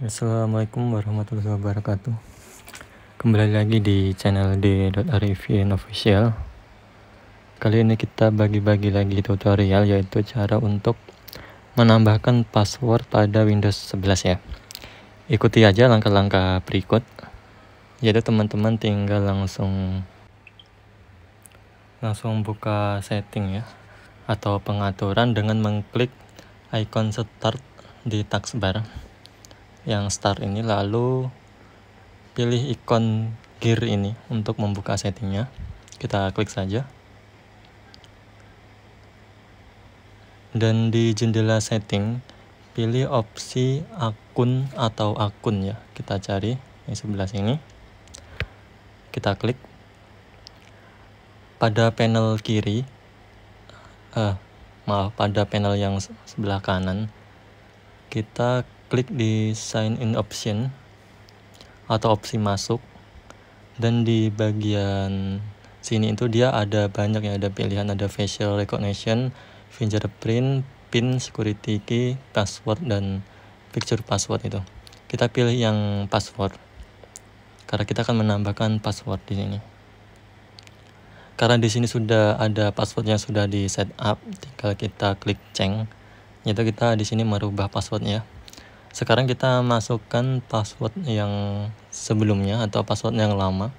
Assalamualaikum warahmatullahi wabarakatuh Kembali lagi di channel d.arifin official Kali ini kita bagi-bagi lagi tutorial yaitu cara untuk menambahkan password pada Windows 11 ya Ikuti aja langkah-langkah berikut Jadi teman-teman tinggal langsung Langsung buka setting ya Atau pengaturan dengan mengklik icon start di taskbar yang start ini lalu pilih ikon gear ini untuk membuka settingnya kita klik saja dan di jendela setting pilih opsi akun atau akun ya kita cari di sebelah sini kita klik pada panel kiri eh, maaf pada panel yang sebelah kanan kita klik di sign in option atau opsi masuk dan di bagian sini itu dia ada banyak ya ada pilihan ada facial recognition fingerprint pin security key password dan picture password itu kita pilih yang password karena kita akan menambahkan password di sini karena di sini sudah ada password yang sudah di setup tinggal kita klik change yaitu kita di sini merubah passwordnya sekarang kita masukkan password yang sebelumnya atau password yang lama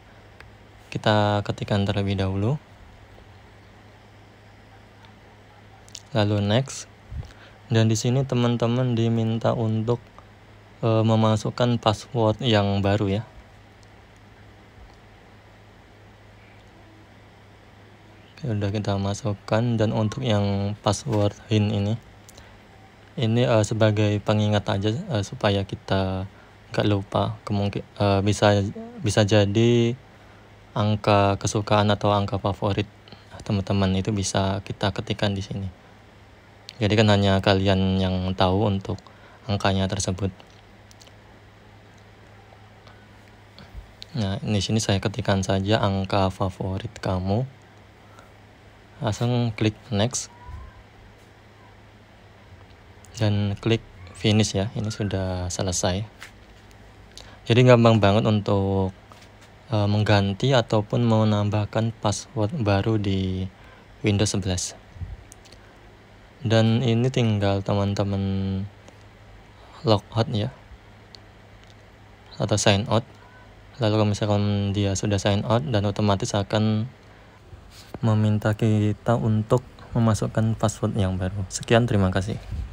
kita ketikkan terlebih dahulu lalu next dan di sini teman-teman diminta untuk e, memasukkan password yang baru ya Oke, udah kita masukkan dan untuk yang password hint ini ini uh, sebagai pengingat aja uh, supaya kita nggak lupa kemungkin uh, eh, bisa bisa jadi angka kesukaan atau angka favorit teman-teman itu bisa kita ketikkan di sini jadi kan hanya kalian yang tahu untuk angkanya tersebut nah di sini saya ketikkan saja angka favorit kamu langsung klik next dan klik finish ya ini sudah selesai jadi gampang banget untuk e, mengganti ataupun menambahkan password baru di Windows 11 dan ini tinggal teman-teman logout ya atau sign out lalu kalau misalkan dia sudah sign out dan otomatis akan meminta kita untuk memasukkan password yang baru sekian terima kasih